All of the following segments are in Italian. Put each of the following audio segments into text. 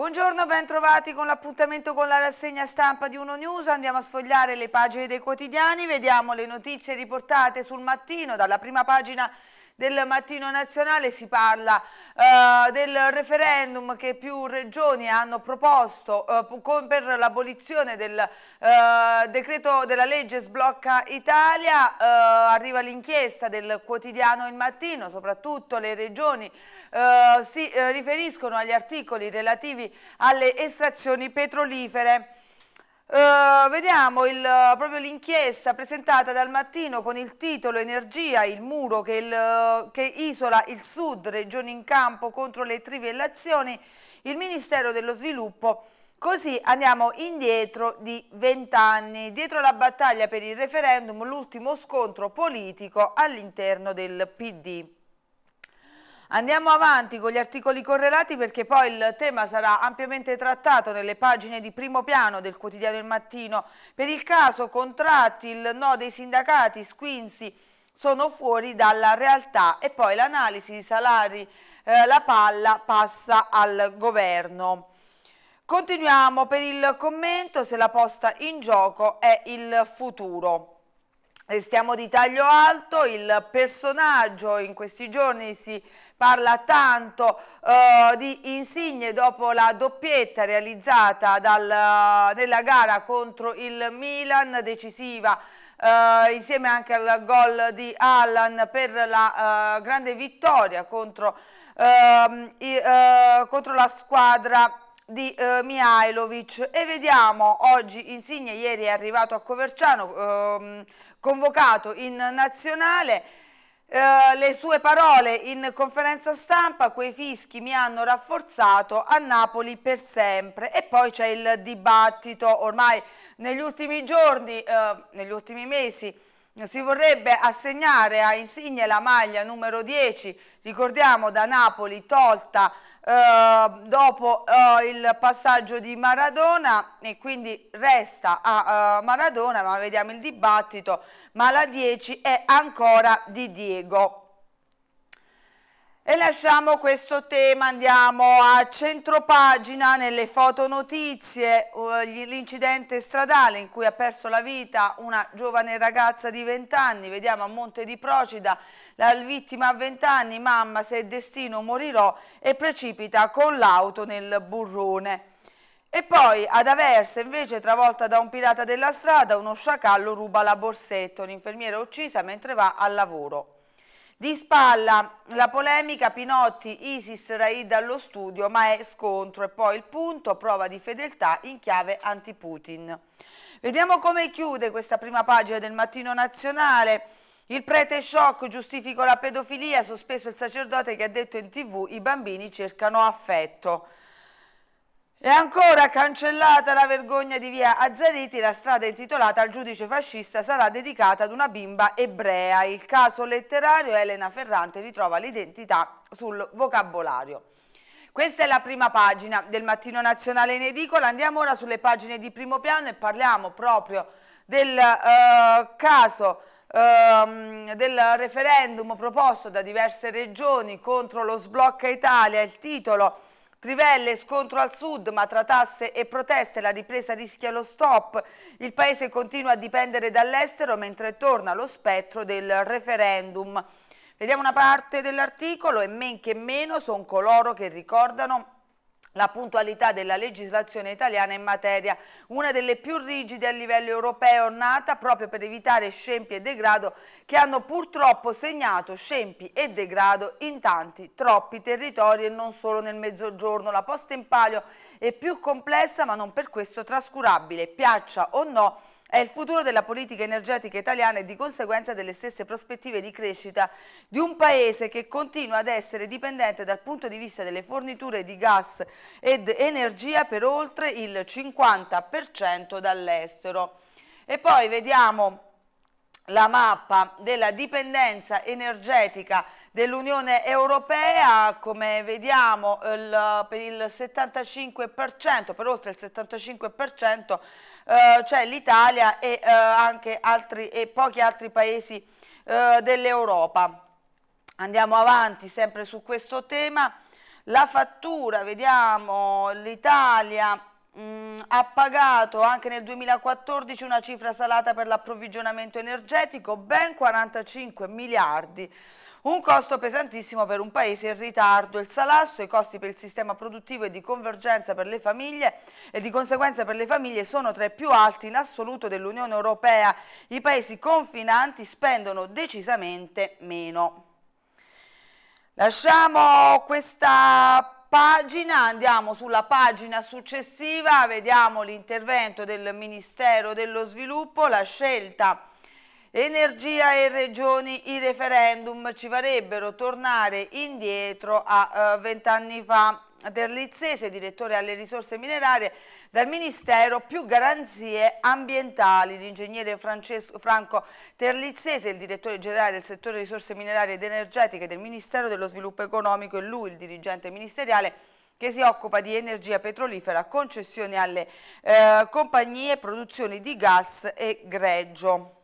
Buongiorno, bentrovati con l'appuntamento con la rassegna stampa di Uno News. Andiamo a sfogliare le pagine dei quotidiani, vediamo le notizie riportate sul mattino dalla prima pagina del Mattino Nazionale si parla eh, del referendum che più regioni hanno proposto eh, per l'abolizione del eh, decreto della legge Sblocca Italia. Eh, arriva l'inchiesta del quotidiano Il Mattino, soprattutto le regioni eh, si eh, riferiscono agli articoli relativi alle estrazioni petrolifere. Uh, vediamo il, uh, proprio l'inchiesta presentata dal mattino con il titolo Energia, il muro che, il, uh, che isola il sud, regioni in campo contro le trivellazioni, il Ministero dello Sviluppo. Così andiamo indietro di vent'anni, dietro la battaglia per il referendum, l'ultimo scontro politico all'interno del PD. Andiamo avanti con gli articoli correlati perché poi il tema sarà ampiamente trattato nelle pagine di primo piano del quotidiano Il Mattino. Per il caso contratti, il no dei sindacati, squinzi sono fuori dalla realtà e poi l'analisi di salari, eh, la palla passa al governo. Continuiamo per il commento se la posta in gioco è il futuro. Restiamo di taglio alto, il personaggio in questi giorni si parla tanto eh, di Insigne dopo la doppietta realizzata dal, nella gara contro il Milan, decisiva eh, insieme anche al gol di Allan per la eh, grande vittoria contro, ehm, i, eh, contro la squadra di eh, Mihailovic e vediamo oggi Insigne ieri è arrivato a Coverciano ehm, convocato in nazionale. Eh, le sue parole in conferenza stampa, quei fischi mi hanno rafforzato a Napoli per sempre. E poi c'è il dibattito ormai negli ultimi giorni, eh, negli ultimi mesi, si vorrebbe assegnare a Insigne la maglia numero 10, ricordiamo da Napoli tolta eh, dopo eh, il passaggio di Maradona e quindi resta a eh, Maradona, ma vediamo il dibattito, ma la 10 è ancora di Diego. E lasciamo questo tema, andiamo a centropagina nelle fotonotizie, eh, l'incidente stradale in cui ha perso la vita una giovane ragazza di 20 anni, vediamo a Monte di Procida, la vittima ha 20 anni, mamma se è destino morirò e precipita con l'auto nel burrone. E poi ad Aversa, invece, travolta da un pirata della strada, uno sciacallo ruba la borsetta, un'infermiera uccisa mentre va al lavoro. Di spalla la polemica Pinotti, Isis, Raid allo studio, ma è scontro e poi il punto, prova di fedeltà in chiave anti-Putin. Vediamo come chiude questa prima pagina del Mattino Nazionale. Il prete shock giustifica la pedofilia, sospeso il sacerdote che ha detto in tv i bambini cercano affetto. E ancora cancellata la vergogna di via Azzariti, la strada intitolata al giudice fascista sarà dedicata ad una bimba ebrea. Il caso letterario Elena Ferrante ritrova l'identità sul vocabolario. Questa è la prima pagina del Mattino Nazionale in Edicola. Andiamo ora sulle pagine di primo piano e parliamo proprio del eh, caso ehm, del referendum proposto da diverse regioni contro lo sblocca Italia, il titolo Trivelle scontro al sud, ma tra tasse e proteste la ripresa rischia lo stop. Il paese continua a dipendere dall'estero mentre torna lo spettro del referendum. Vediamo una parte dell'articolo e men che meno sono coloro che ricordano la puntualità della legislazione italiana in materia, una delle più rigide a livello europeo, nata proprio per evitare scempi e degrado che hanno purtroppo segnato scempi e degrado in tanti, troppi territori e non solo nel mezzogiorno. La posta in palio è più complessa ma non per questo trascurabile, piaccia o no, è il futuro della politica energetica italiana e di conseguenza delle stesse prospettive di crescita di un paese che continua ad essere dipendente dal punto di vista delle forniture di gas ed energia per oltre il 50% dall'estero. E poi vediamo la mappa della dipendenza energetica dell'Unione Europea, come vediamo il, per, il 75%, per oltre il 75% eh, cioè l'Italia e, eh, altri, e pochi altri paesi eh, dell'Europa. Andiamo avanti sempre su questo tema. La fattura, vediamo, l'Italia mm, ha pagato anche nel 2014 una cifra salata per l'approvvigionamento energetico, ben 45 miliardi un costo pesantissimo per un paese in ritardo, il salasso, i costi per il sistema produttivo e di convergenza per le famiglie e di conseguenza per le famiglie sono tra i più alti in assoluto dell'Unione Europea. I paesi confinanti spendono decisamente meno. Lasciamo questa pagina, andiamo sulla pagina successiva, vediamo l'intervento del Ministero dello Sviluppo, la scelta Energia e regioni, i referendum ci farebbero tornare indietro a eh, vent'anni eh, fa. Terlizzese, direttore alle risorse minerarie, dal Ministero più garanzie ambientali. L'ingegnere Franco Terlizzese, il direttore generale del settore risorse minerarie ed energetiche del Ministero dello Sviluppo Economico e lui il dirigente ministeriale, che si occupa di energia petrolifera, concessioni alle eh, compagnie, produzioni di gas e greggio.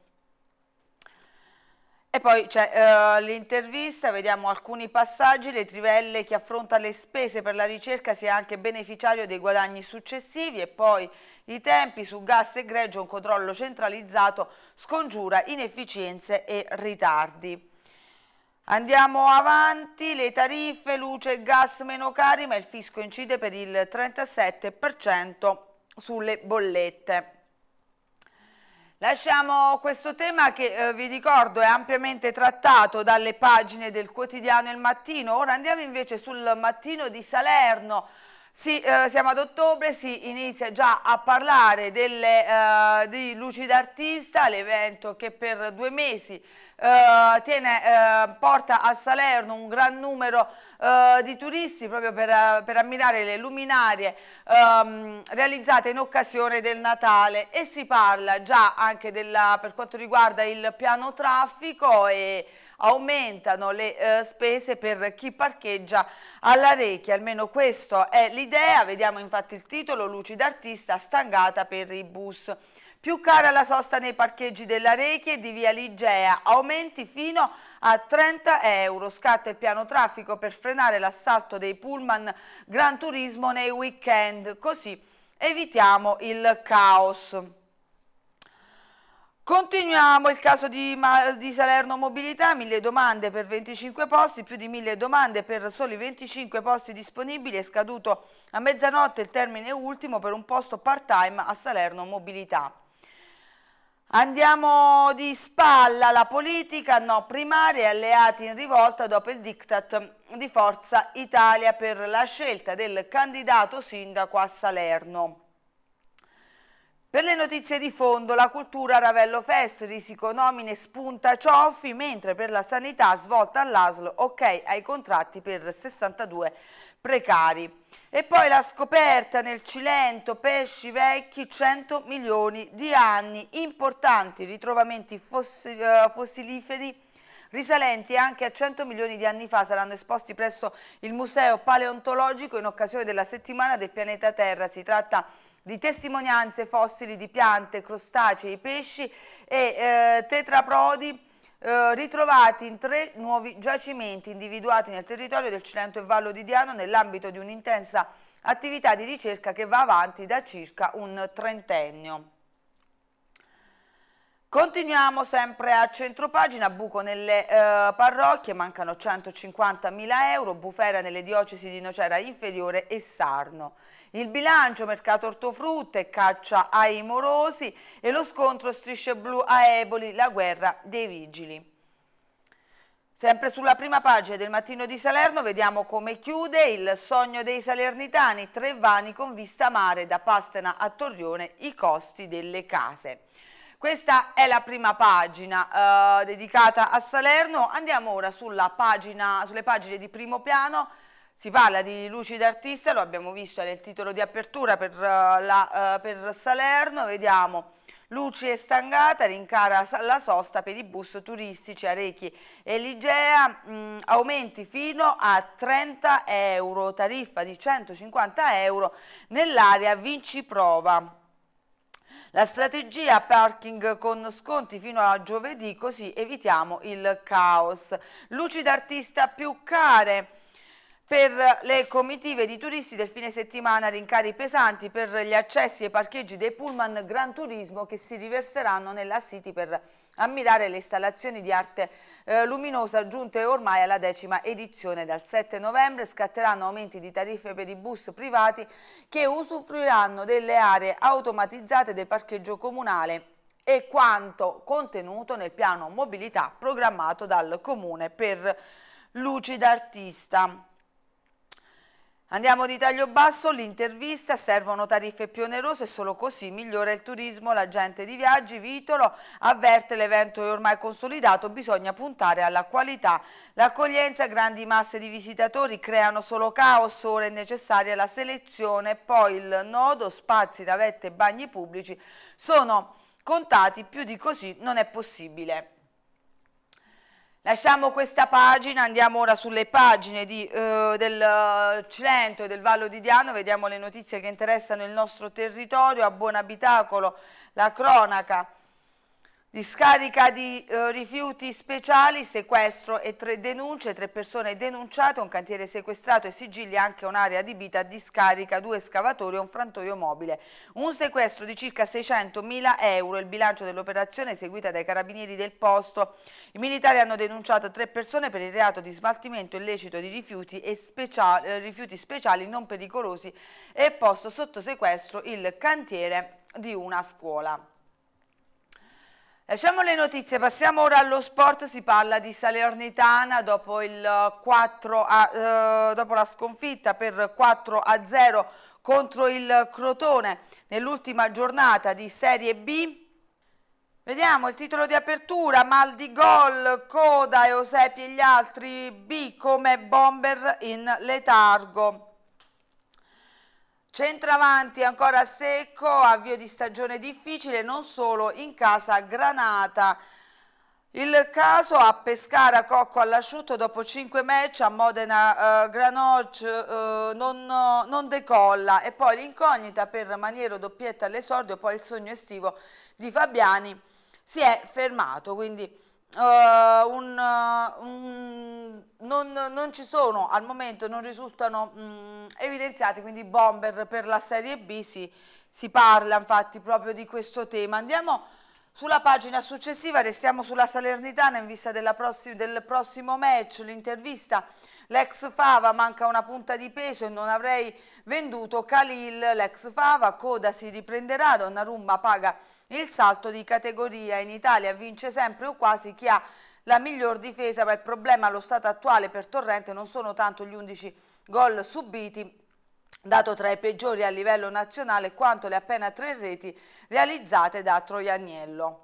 E poi c'è uh, l'intervista, vediamo alcuni passaggi, le trivelle che affronta le spese per la ricerca sia anche beneficiario dei guadagni successivi e poi i tempi su gas e greggio, un controllo centralizzato scongiura inefficienze e ritardi. Andiamo avanti, le tariffe, luce e gas meno cari ma il fisco incide per il 37% sulle bollette. Lasciamo questo tema che eh, vi ricordo è ampiamente trattato dalle pagine del quotidiano Il Mattino, ora andiamo invece sul Mattino di Salerno sì, eh, siamo ad ottobre, si inizia già a parlare delle, eh, di Lucida Artista, l'evento che per due mesi eh, tiene, eh, porta a Salerno un gran numero eh, di turisti proprio per, per ammirare le luminarie ehm, realizzate in occasione del Natale e si parla già anche della, per quanto riguarda il piano traffico e aumentano le eh, spese per chi parcheggia alla Recchia, almeno questa è l'idea, vediamo infatti il titolo, luci d'artista stangata per i bus. Più cara la sosta nei parcheggi della Recchia e di Via Ligea, aumenti fino a 30 euro. Scatta il piano traffico per frenare l'assalto dei pullman Gran Turismo nei weekend, così evitiamo il caos. Continuiamo il caso di, di, Salerno Mobilità, mille domande per 25 posti, più di mille domande per soli 25 posti disponibili, è scaduto a mezzanotte il termine ultimo per un posto part-time a Salerno Mobilità. Andiamo di spalla la politica, no primari e alleati in rivolta dopo il diktat di Forza Italia per la scelta del candidato sindaco a Salerno. Per le notizie di fondo, la cultura Ravello Fest, risico nomine, spunta Cioffi, mentre per la sanità svolta all'ASL, ok ai contratti per 62 precari. E poi la scoperta nel Cilento, pesci vecchi, 100 milioni di anni, importanti ritrovamenti eh, fossiliferi risalenti anche a 100 milioni di anni fa, saranno esposti presso il Museo Paleontologico in occasione della settimana del pianeta Terra. Si tratta di testimonianze fossili di piante, crostacei, pesci e eh, tetraprodi eh, ritrovati in tre nuovi giacimenti individuati nel territorio del Cilento e Vallo di Diano nell'ambito di un'intensa attività di ricerca che va avanti da circa un trentennio. Continuiamo sempre a centropagina, buco nelle eh, parrocchie, mancano 150.000 euro, bufera nelle diocesi di Nocera Inferiore e Sarno. Il bilancio, mercato ortofrutte, caccia ai morosi e lo scontro strisce blu a Eboli, la guerra dei vigili. Sempre sulla prima pagina del mattino di Salerno vediamo come chiude il sogno dei salernitani, tre vani con vista mare da Pastena a Torrione, i costi delle case. Questa è la prima pagina eh, dedicata a Salerno, andiamo ora pagina, sulle pagine di primo piano, si parla di luci d'artista, lo abbiamo visto nel titolo di apertura per, uh, la, uh, per Salerno, vediamo Luci e Stangata rincara la sosta per i bus turistici Arechi e Ligea, mh, mm, aumenti fino a 30 euro, tariffa di 150 euro nell'area Vinci Prova. La strategia parking con sconti fino a giovedì, così evitiamo il caos. Luci d'artista più care per le comitive di turisti del fine settimana rincari pesanti per gli accessi e parcheggi dei pullman Gran Turismo che si riverseranno nella City per ammirare le installazioni di arte eh, luminosa giunte ormai alla decima edizione. Dal 7 novembre scatteranno aumenti di tariffe per i bus privati che usufruiranno delle aree automatizzate del parcheggio comunale e quanto contenuto nel piano mobilità programmato dal Comune per Lucida Artista. Andiamo di taglio basso, l'intervista, servono tariffe più onerose, solo così migliora il turismo, l'agente di viaggi Vitolo avverte l'evento è ormai consolidato, bisogna puntare alla qualità. L'accoglienza, grandi masse di visitatori creano solo caos, ora è necessaria la selezione, poi il nodo, spazi, navette e bagni pubblici sono contati, più di così non è possibile. Lasciamo questa pagina, andiamo ora sulle pagine di, eh, del eh, Cilento e del Vallo di Diano, vediamo le notizie che interessano il nostro territorio, a Buon Abitacolo, la cronaca Discarica di eh, rifiuti speciali, sequestro e tre denunce, tre persone denunciate, un cantiere sequestrato e sigilli, anche un'area adibita a discarica, due scavatori e un frantoio mobile. Un sequestro di circa 600.000 euro, il bilancio dell'operazione eseguita dai carabinieri del posto. I militari hanno denunciato tre persone per il reato di smaltimento illecito di rifiuti, speciali, eh, rifiuti speciali non pericolosi e posto sotto sequestro il cantiere di una scuola. Lasciamo le notizie, passiamo ora allo sport, si parla di Salernitana dopo, eh, a, eh, dopo la sconfitta per 4 a 0 contro il Crotone nell'ultima giornata di Serie B. Vediamo il titolo di apertura, mal di gol, coda e Osepi e gli altri, B come bomber in letargo. Centravanti ancora secco, avvio di stagione difficile non solo in casa Granata. Il caso a Pescara Cocco all'asciutto dopo 5 match a Modena eh, Granoc eh, non, non, decolla e poi l'incognita per Maniero doppietta all'esordio, poi il sogno estivo di Fabiani si è fermato, quindi Uh, un, uh, un, non, non, ci sono al momento, non risultano mh, mm, evidenziati, quindi bomber per la Serie B si, si parla infatti proprio di questo tema. Andiamo sulla pagina successiva, restiamo sulla Salernitana in vista prossi del prossimo match, l'intervista L'ex Fava manca una punta di peso e non avrei venduto Khalil. L'ex Fava, coda si riprenderà, Donnarumma paga il salto di categoria. In Italia vince sempre o quasi chi ha la miglior difesa, ma il problema allo stato attuale per Torrente non sono tanto gli 11 gol subiti, dato tra i peggiori a livello nazionale, quanto le appena tre reti realizzate da Troianiello.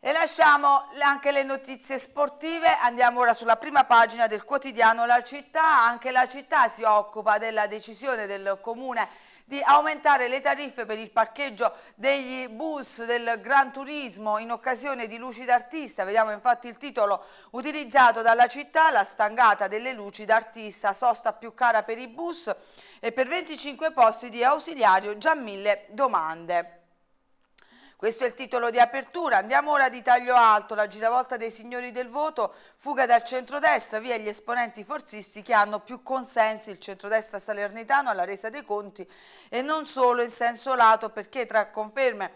E lasciamo anche le notizie sportive, andiamo ora sulla prima pagina del quotidiano La Città, anche la città si occupa della decisione del comune di aumentare le tariffe per il parcheggio degli bus del Gran Turismo in occasione di luci d'artista. Vediamo infatti il titolo utilizzato dalla città, la stangata delle luci d'artista, sosta più cara per i bus e per 25 posti di ausiliario già mille domande. Questo è il titolo di apertura. Andiamo ora di taglio alto, la giravolta dei signori del voto, fuga dal centrodestra, via gli esponenti forzisti che hanno più consensi, il centrodestra salernitano alla resa dei conti e non solo in senso lato perché tra conferme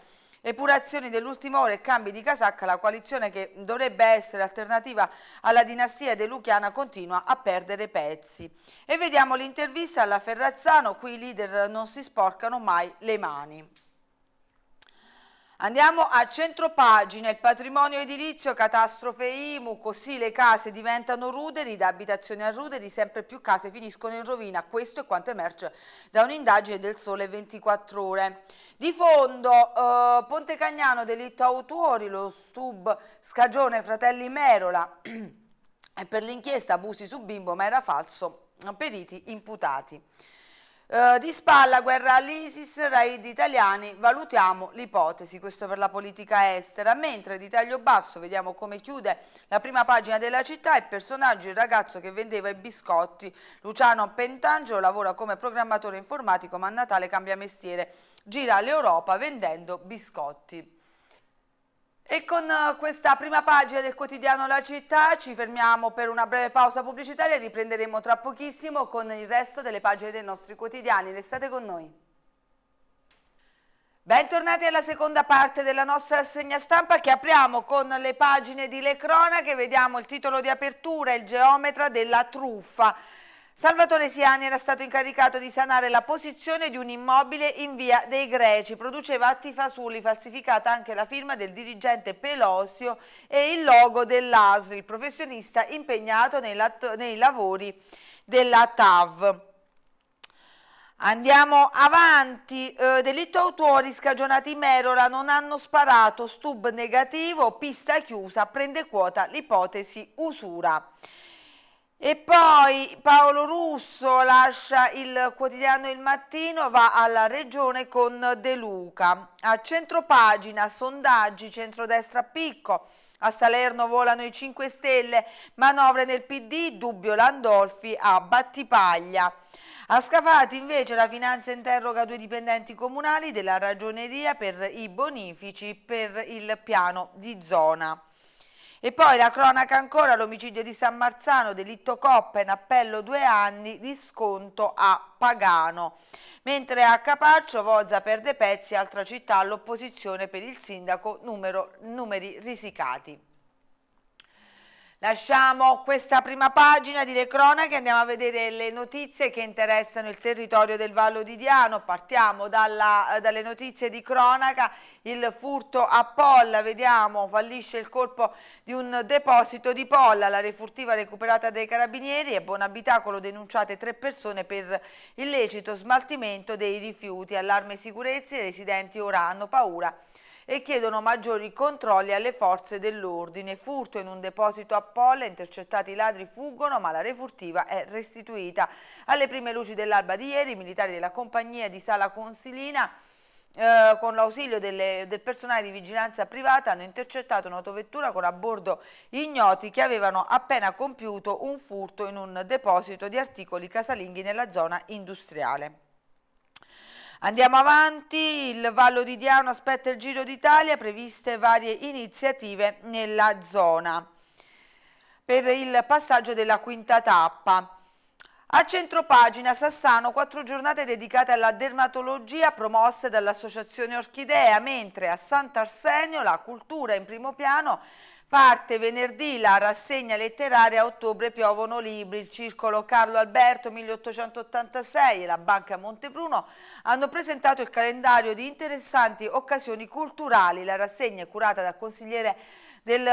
Epurazioni dell'ultima ora e cambi di casacca, la coalizione che dovrebbe essere alternativa alla dinastia De Luchiana continua a perdere pezzi. E vediamo l'intervista alla Ferrazzano, qui i leader non si sporcano mai le mani. Andiamo a centropagina, il patrimonio edilizio, catastrofe IMU, così le case diventano ruderi, da abitazioni a ruderi sempre più case finiscono in rovina, questo è quanto emerge da un'indagine del Sole 24 Ore. Di fondo, eh, Ponte Cagnano, delitto autori, lo stub Scagione, Fratelli Merola, per l'inchiesta abusi su bimbo ma era falso, periti imputati. Eh, di spalla, guerra all'Isis, raid italiani, valutiamo l'ipotesi, questo per la politica estera, mentre di taglio basso vediamo come chiude la prima pagina della città, il personaggio, il ragazzo che vendeva i biscotti, Luciano Pentangelo lavora come programmatore informatico ma a Natale cambia mestiere, gira l'Europa vendendo biscotti. E con eh, questa prima pagina del quotidiano La Città ci fermiamo per una breve pausa pubblicitaria e riprenderemo tra pochissimo con il resto delle pagine dei nostri quotidiani. Restate con noi. Bentornati alla seconda parte della nostra rassegna stampa che apriamo con le pagine di Le Cronache. Vediamo il titolo di apertura, il geometra della truffa. Salvatore Siani era stato incaricato di sanare la posizione di un immobile in via dei Greci, produceva atti fasulli, falsificata anche la firma del dirigente Pelosio e il logo dell'ASL, il professionista impegnato nei, nei lavori della TAV. Andiamo avanti, eh, delitto autori scagionati in Merola non hanno sparato, stub negativo, pista chiusa, prende quota l'ipotesi usura. E poi Paolo Russo lascia il quotidiano Il Mattino, va alla regione con De Luca. A centropagina, sondaggi, centrodestra picco. A Salerno volano i 5 Stelle, manovre nel PD, dubbio Landolfi a Battipaglia. A Scafati invece la finanza interroga due dipendenti comunali della ragioneria per i bonifici per il piano di zona. E poi la cronaca ancora, l'omicidio di San Marzano, delitto coppa in appello due anni di sconto a Pagano. Mentre a Capaccio Vozza perde pezzi, altra città, l'opposizione per il sindaco numero, numeri risicati. Lasciamo questa prima pagina di Le Cronache, e andiamo a vedere le notizie che interessano il territorio del Vallo di Diano. Partiamo dalla, dalle notizie di cronaca, il furto a Polla, vediamo, fallisce il colpo di un deposito di Polla, la refurtiva recuperata dai carabinieri e buon abitacolo denunciate tre persone per illecito smaltimento dei rifiuti. Allarme e sicurezza, i residenti ora hanno paura e chiedono maggiori controlli alle forze dell'ordine. Furto in un deposito a Polla, intercettati i ladri fuggono ma la refurtiva è restituita. Alle prime luci dell'alba di ieri i militari della compagnia di Sala Consilina eh, con l'ausilio del personale di vigilanza privata hanno intercettato un'autovettura con a bordo ignoti che avevano appena compiuto un furto in un deposito di articoli casalinghi nella zona industriale. Andiamo avanti, il Vallo di Diano aspetta il Giro d'Italia, previste varie iniziative nella zona per il passaggio della quinta tappa. A centropagina Sassano quattro giornate dedicate alla dermatologia promosse dall'Associazione Orchidea, mentre a Sant'Arsenio la cultura in primo piano Parte venerdì la rassegna letteraria, a ottobre piovono libri, il Circolo Carlo Alberto 1886 e la Banca Montebruno hanno presentato il calendario di interessanti occasioni culturali. La rassegna è curata dal consigliere del,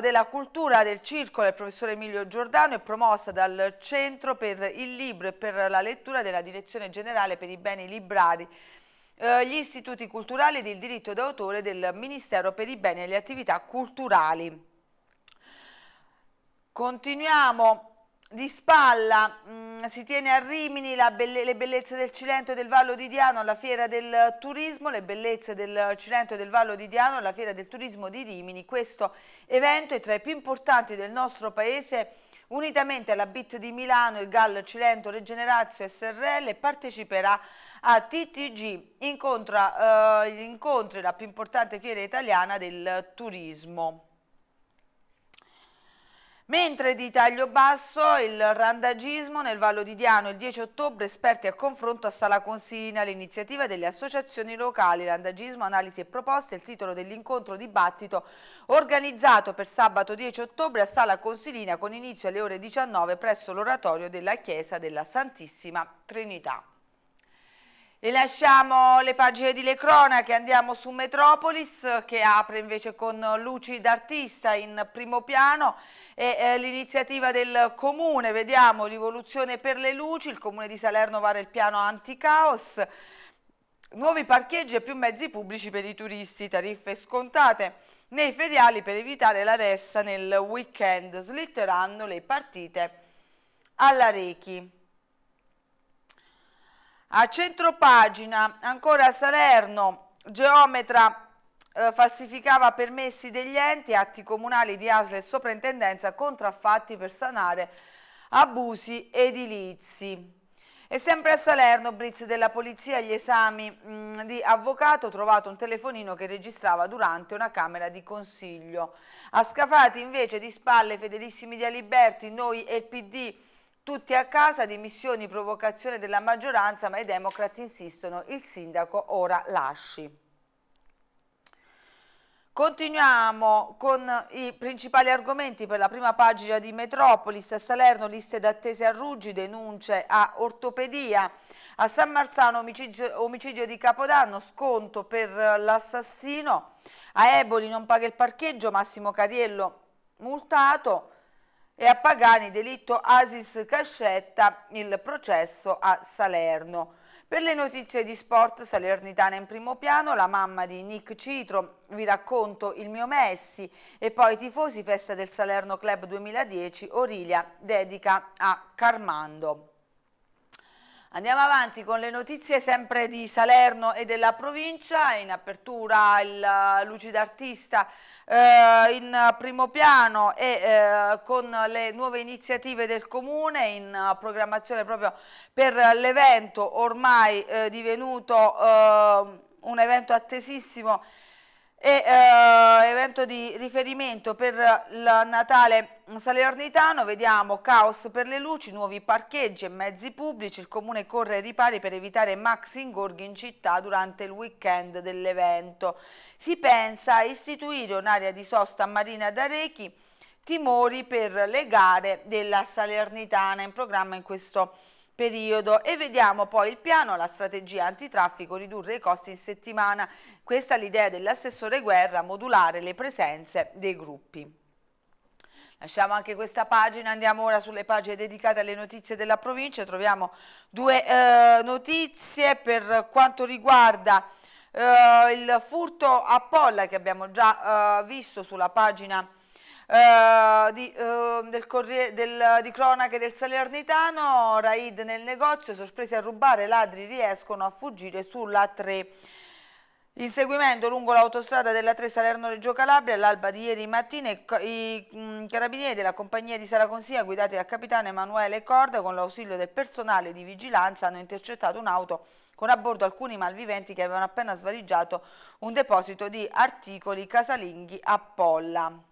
della cultura del circolo il professore Emilio Giordano è promossa dal Centro per il Libro e per la lettura della Direzione Generale per i Beni Librari eh, gli istituti culturali ed il diritto d'autore del Ministero per i beni e le attività culturali. Continuiamo di spalla mh, mm, si tiene a Rimini belle, le bellezze del Cilento e del Vallo di Diano alla Fiera del Turismo, le bellezze del Cilento e del Vallo di Diano alla Fiera del Turismo di Rimini. Questo evento è tra i più importanti del nostro paese unitamente alla BIT di Milano, il GAL Cilento Regenerazio SRL parteciperà a a TTG, incontra, eh, incontri la più importante fiera italiana del turismo. Mentre di taglio basso il randagismo nel Vallo di Diano il 10 ottobre esperti a confronto a Sala Consina l'iniziativa delle associazioni locali randagismo analisi e proposte è il titolo dell'incontro dibattito organizzato per sabato 10 ottobre a Sala Consilina con inizio alle ore 19 presso l'oratorio della chiesa della Santissima Trinità. E lasciamo le pagine di Le Cronache, andiamo su Metropolis che apre invece con luci d'artista in primo piano e eh, l'iniziativa del comune, vediamo rivoluzione per le luci, il comune di Salerno va nel piano anti-caos, nuovi parcheggi e più mezzi pubblici per i turisti, tariffe scontate nei feriali per evitare la ressa nel weekend, slitteranno le partite alla Rechi. A centropagina, ancora a Salerno, geometra eh, falsificava permessi degli enti, atti comunali di ASL e soprintendenza contraffatti per sanare abusi edilizi. E sempre a Salerno, blitz della polizia, gli esami mh, mm, di avvocato, trovato un telefonino che registrava durante una camera di consiglio. A Scafati invece di spalle fedelissimi di Aliberti, noi e il PD tutti a casa, dimissioni, provocazione della maggioranza, ma i democrati insistono, il sindaco ora lasci. Continuiamo con i principali argomenti per la prima pagina di Metropolis. A Salerno liste d'attese a Ruggi, denunce a ortopedia. A San Marzano omicidio, omicidio di Capodanno, sconto per l'assassino. A Eboli non paga il parcheggio, Massimo Cariello multato e a Pagani delitto Asis Cascetta il processo a Salerno. Per le notizie di sport salernitana in primo piano, la mamma di Nick Citro, vi racconto il mio Messi e poi tifosi festa del Salerno Club 2010, Orilia dedica a Carmando. Andiamo avanti con le notizie sempre di Salerno e della provincia, in apertura il eh, Lucida Artista eh, in primo piano e eh, con le nuove iniziative del Comune in programmazione proprio per l'evento ormai eh, divenuto eh, un evento attesissimo e eh, evento di riferimento per il Natale Salernitano, vediamo caos per le luci, nuovi parcheggi e mezzi pubblici, il comune corre ai ripari per evitare max ingorghi in città durante il weekend dell'evento. Si pensa a istituire un'area di sosta a Marina d'Arechi, timori per le gare della Salernitana in programma in questo momento periodo e vediamo poi il piano, la strategia antitraffico, ridurre i costi in settimana. Questa è l'idea dell'assessore Guerra, modulare le presenze dei gruppi. Lasciamo anche questa pagina, andiamo ora sulle pagine dedicate alle notizie della provincia, troviamo due eh, notizie per quanto riguarda eh, il furto a polla che abbiamo già eh, visto sulla pagina eh, di, eh, del corriere, del, di cronache del Salernitano, Raid nel negozio, sorpresi a rubare, ladri riescono a fuggire sulla 3. L'inseguimento lungo l'autostrada della 3 Salerno-Reggio Calabria all'alba di ieri mattina i carabinieri della compagnia di Sala Consiglia guidati dal capitano Emanuele Corda con l'ausilio del personale di vigilanza hanno intercettato un'auto con a bordo alcuni malviventi che avevano appena svaligiato un deposito di articoli casalinghi a Polla.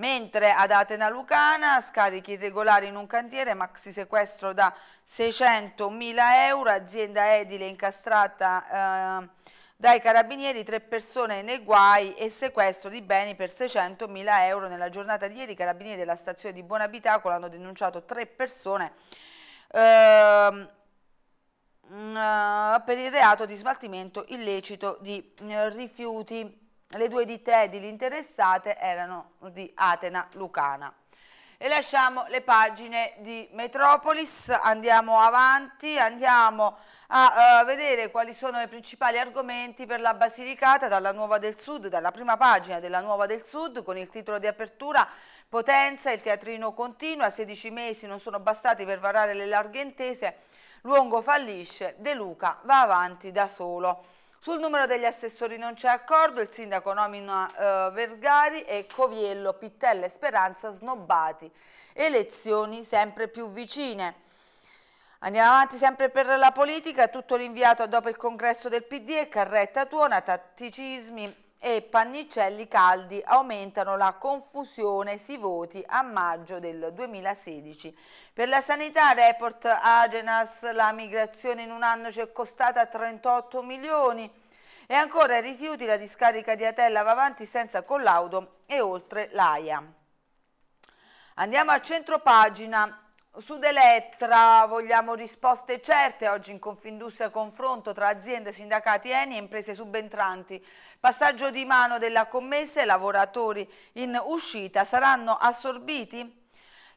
Mentre ad Atena Lucana, scarichi irregolari in un cantiere, maxi sequestro da 600.000 euro, azienda edile incastrata eh, dai carabinieri, tre persone nei guai e sequestro di beni per 600.000 euro. Nella giornata di ieri i carabinieri della stazione di Buonabitacolo hanno denunciato tre persone eh, per il reato di smaltimento illecito di eh, rifiuti. Le due ditte edili interessate erano di Atena Lucana. E lasciamo le pagine di Metropolis, andiamo avanti, andiamo a uh, vedere quali sono i principali argomenti per la Basilicata dalla Nuova del Sud, dalla prima pagina della Nuova del Sud con il titolo di apertura Potenza, il teatrino continua, 16 mesi non sono bastati per varare le larghe intese, Luongo fallisce, De Luca va avanti da solo. Sul numero degli assessori non c'è accordo, il sindaco nomina eh, Vergari e Coviello, Pittella e Speranza snobbati. Elezioni sempre più vicine. Andiamo avanti sempre per la politica, tutto rinviato dopo il congresso del PD e Carretta Tuona, tatticismi e pannicelli caldi aumentano la confusione, si voti a maggio del 2016. Per la sanità, report Agenas, la migrazione in un anno ci è costata 38 milioni e ancora i rifiuti, la discarica di Atella va avanti senza collaudo e oltre l'AIA. Andiamo a pagina su Delettra vogliamo risposte certe oggi in Confindustria confronto tra aziende, sindacati, ENI e imprese subentranti. Passaggio di mano della commessa e lavoratori in uscita saranno assorbiti?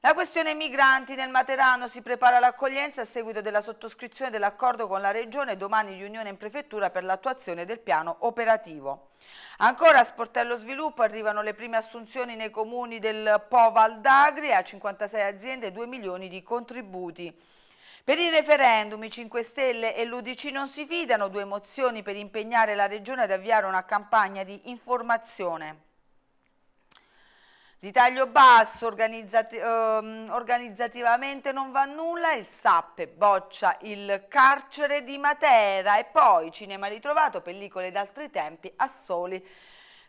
La questione migranti nel Materano si prepara all'accoglienza a seguito della sottoscrizione dell'accordo con la Regione domani riunione in prefettura per l'attuazione del piano operativo. Ancora a Sportello Sviluppo arrivano le prime assunzioni nei comuni del Po Valdagri a 56 aziende e 2 milioni di contributi. Per i referendum i 5 Stelle e l'Udc non si fidano, due mozioni per impegnare la Regione ad avviare una campagna di informazione. Di taglio basso, organizzati ehm, organizzativamente non va nulla, il Sappe boccia il carcere di Matera e poi cinema ritrovato, pellicole d'altri tempi a soli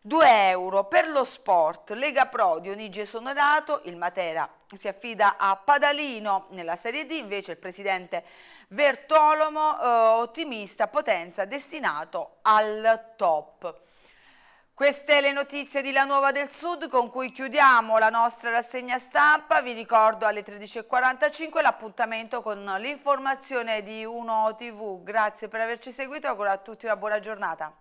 2 euro per lo sport, Lega Pro, Dionigi Sonorato, il Matera si affida a Padalino nella Serie D, invece il presidente Vertolomo, eh, ottimista, potenza, destinato al top. Queste le notizie di La Nuova del Sud con cui chiudiamo la nostra rassegna stampa. Vi ricordo alle 13.45 l'appuntamento con l'informazione di Uno TV. Grazie per averci seguito e auguro a tutti una buona giornata.